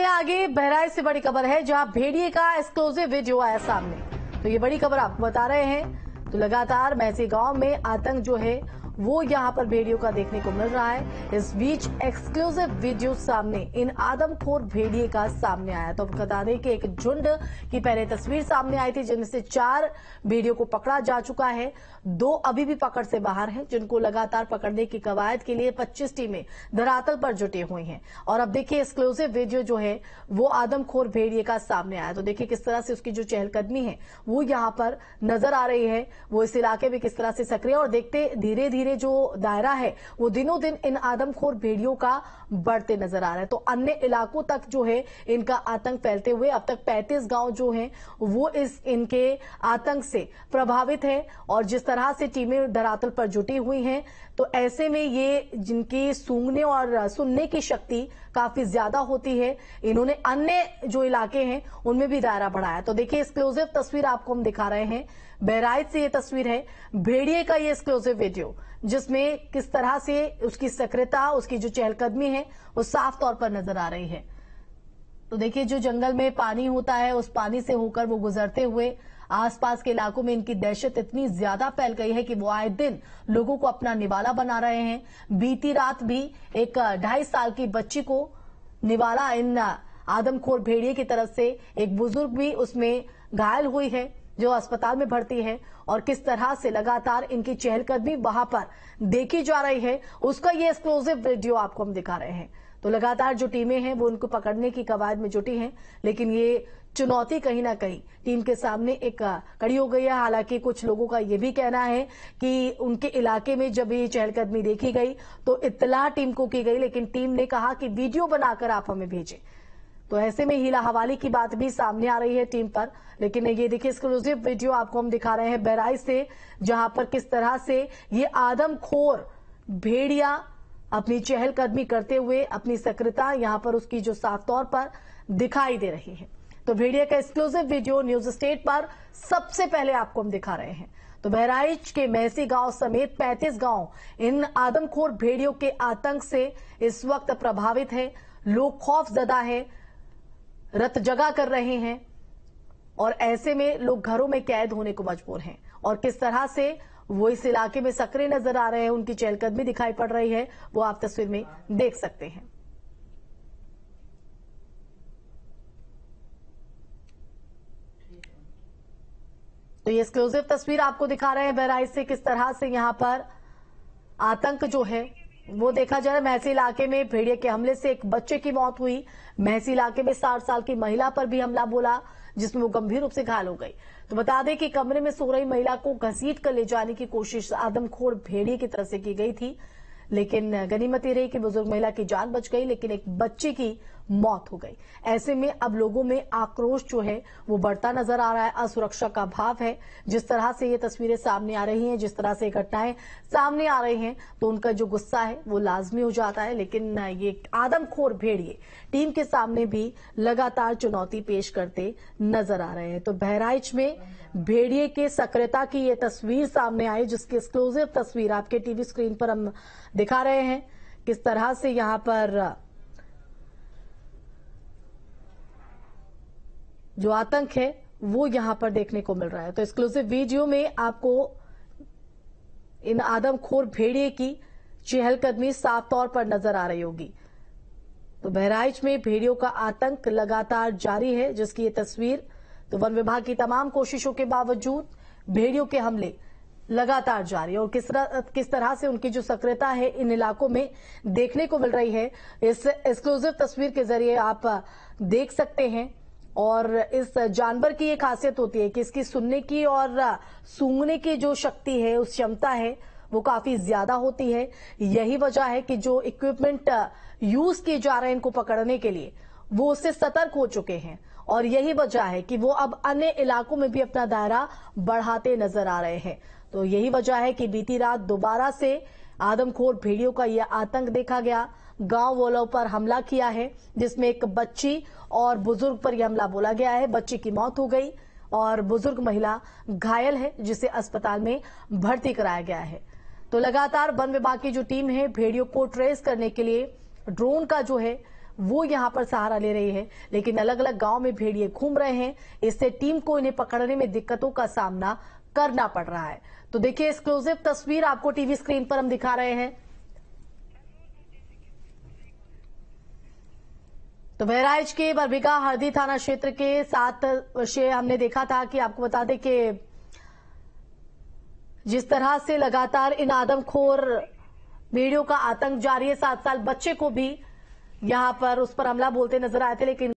बढ़ते हैं आगे बहराइच से बड़ी खबर है जहां भेड़िए का एक्सक्लूसिव वीडियो आया सामने तो ये बड़ी खबर आपको बता रहे हैं तो लगातार मैसी गांव में आतंक जो है वो यहाँ पर भेड़ियों का देखने को मिल रहा है इस बीच एक्सक्लूसिव वीडियो सामने इन आदमखोर भेड़िए का सामने आया तो बता दें कि एक झुंड की पहले तस्वीर सामने आई थी जिनमें से चार भेड़ियों को पकड़ा जा चुका है दो अभी भी पकड़ से बाहर हैं जिनको लगातार पकड़ने की कवायद के लिए पच्चीस टीमें धरातल पर जुटे हुए हैं और अब देखिए एक्सक्लूसिव वीडियो जो है वो आदमखोर भेड़िए का सामने आया तो देखिये किस तरह से उसकी जो चहलकदमी है वो यहाँ पर नजर आ रही है वो इस इलाके में किस तरह से सक्रिय और देखते धीरे धीरे लिए जो दायरा है वो दिनों दिन इन आदमखोर भेड़ियों का बढ़ते नजर आ रहा है तो अन्य इलाकों तक जो है इनका आतंक फैलते हुए अब तक 35 गांव जो हैं वो इस इनके आतंक से प्रभावित है और जिस तरह से टीमें धरातल पर जुटी हुई हैं तो ऐसे में ये जिनकी सूंघने और सुनने की शक्ति काफी ज्यादा होती है इन्होंने अन्य जो इलाके हैं उनमें भी दायरा बढ़ाया तो देखिए एक्सक्लूसिव तस्वीर आपको हम दिखा रहे हैं बहराइच से ये तस्वीर है भेड़िए का ये एक्सक्लूसिव वीडियो जिसमें किस तरह से उसकी सक्रियता उसकी जो चहलकदमी है वो साफ तौर पर नजर आ रही है तो देखिए जो जंगल में पानी होता है उस पानी से होकर वो गुजरते हुए आसपास के इलाकों में इनकी दहशत इतनी ज्यादा फैल गई है कि वो आए दिन लोगों को अपना निवाला बना रहे हैं बीती रात भी एक ढाई साल की बच्ची को निवाला इन आदमखोर भेड़िए की तरफ से एक बुजुर्ग भी उसमें घायल हुई है जो अस्पताल में भर्ती है और किस तरह से लगातार इनकी चहलकदमी वहां पर देखी जा रही है उसका ये एक्सक्लूसिव वीडियो आपको हम दिखा रहे हैं तो लगातार जो टीमें हैं वो उनको पकड़ने की कवायद में जुटी हैं लेकिन ये चुनौती कहीं ना कहीं टीम के सामने एक कड़ी हो गई है हालांकि कुछ लोगों का ये भी कहना है कि उनके इलाके में जब ये चहलकदमी देखी गई तो इतला टीम को की गई लेकिन टीम ने कहा कि वीडियो बनाकर आप हमें भेजें तो ऐसे में हीला हवाले की बात भी सामने आ रही है टीम पर लेकिन ये देखिए एक्सक्लूसिव वीडियो आपको हम दिखा रहे हैं बहराइच से जहां पर किस तरह से ये आदमखोर भेड़िया अपनी चहलकदमी करते हुए अपनी सक्रियता यहां पर उसकी जो साफ तौर पर दिखाई दे रही है तो भेड़िया का एक्सक्लूसिव वीडियो न्यूज स्टेट पर सबसे पहले आपको हम दिखा रहे हैं तो बहराइच के महसी गांव समेत 35 गांव इन आदमखोर भेड़ियों के आतंक से इस वक्त प्रभावित है लोग खौफ जदा है रत जगा कर रहे हैं और ऐसे में लोग घरों में कैद होने को मजबूर हैं और किस तरह से वो इस इलाके में सक्रिय नजर आ रहे हैं उनकी चहलकदमी दिखाई पड़ रही है वो आप तस्वीर में देख सकते हैं तो ये एक्सक्लूसिव तस्वीर आपको दिखा रहे हैं बहराइच से किस तरह से यहां पर आतंक जो है वो देखा जाए महसी इलाके में भेड़िया के हमले से एक बच्चे की मौत हुई महसी इलाके में साठ साल की महिला पर भी हमला बोला जिसमें वो गंभीर रूप से घायल हो गई तो बता दें कि कमरे में सो रही महिला को घसीट कर ले जाने की कोशिश आदमखोर भेड़िए की तरफ से की गई थी लेकिन गनीमत रही कि बुजुर्ग महिला की जान बच गई लेकिन एक बच्चे की मौत हो गई ऐसे में अब लोगों में आक्रोश जो है वो बढ़ता नजर आ रहा है असुरक्षा का भाव है जिस तरह से ये तस्वीरें सामने आ रही हैं जिस तरह से घटनाएं सामने आ रही हैं तो उनका जो गुस्सा है वो लाजमी हो जाता है लेकिन ये आदमखोर भेड़िए टीम के सामने भी लगातार चुनौती पेश करते नजर आ रहे हैं तो बहराइच में भेड़िए के सक्रियता की ये तस्वीर सामने आई जिसकी एक्सक्लूसिव तस्वीर आपके टीवी स्क्रीन पर हम दिखा रहे हैं किस तरह से यहां पर जो आतंक है वो यहां पर देखने को मिल रहा है तो एक्सक्लूसिव वीडियो में आपको इन आदमखोर भेड़िए की चहलकदमी साफ तौर पर नजर आ रही होगी तो बहराइच में भेड़ियों का आतंक लगातार जारी है जिसकी ये तस्वीर तो वन विभाग की तमाम कोशिशों के बावजूद भेड़ियों के हमले लगातार जारी और किस किस तरह से उनकी जो सक्रियता है इन इलाकों में देखने को मिल रही है इस एक्सक्लूसिव तस्वीर के जरिए आप देख सकते हैं और इस जानवर की ये खासियत होती है कि इसकी सुनने की और सूंघने की जो शक्ति है उस क्षमता है वो काफी ज्यादा होती है यही वजह है कि जो इक्विपमेंट यूज uh, किए जा रहे हैं इनको पकड़ने के लिए वो उससे सतर्क हो चुके हैं और यही वजह है कि वो अब अन्य इलाकों में भी अपना दायरा बढ़ाते नजर आ रहे हैं तो यही वजह है कि बीती रात दोबारा से आदमखोर भेड़ियों का यह आतंक देखा गया गांव वालों पर हमला किया है जिसमें एक बच्ची और बुजुर्ग पर यह हमला बोला गया है बच्ची की मौत हो गई और बुजुर्ग महिला घायल है जिसे अस्पताल में भर्ती कराया गया है तो लगातार वन विभाग की जो टीम है भेड़ियों को ट्रेस करने के लिए ड्रोन का जो है वो यहां पर सहारा ले रही है लेकिन अलग अलग गांव में भेड़िए घूम रहे हैं इससे टीम को इन्हें पकड़ने में दिक्कतों का सामना करना पड़ रहा है तो देखिए एक्सक्लूसिव तस्वीर आपको टीवी स्क्रीन पर हम दिखा रहे हैं तो बहराइच के बरबिका हरदी थाना क्षेत्र के साथ हमने देखा था कि आपको बता दें कि जिस तरह से लगातार इन आदमखोर वीडियो का आतंक जारी है सात साल बच्चे को भी यहां पर उस पर हमला बोलते नजर आए थे लेकिन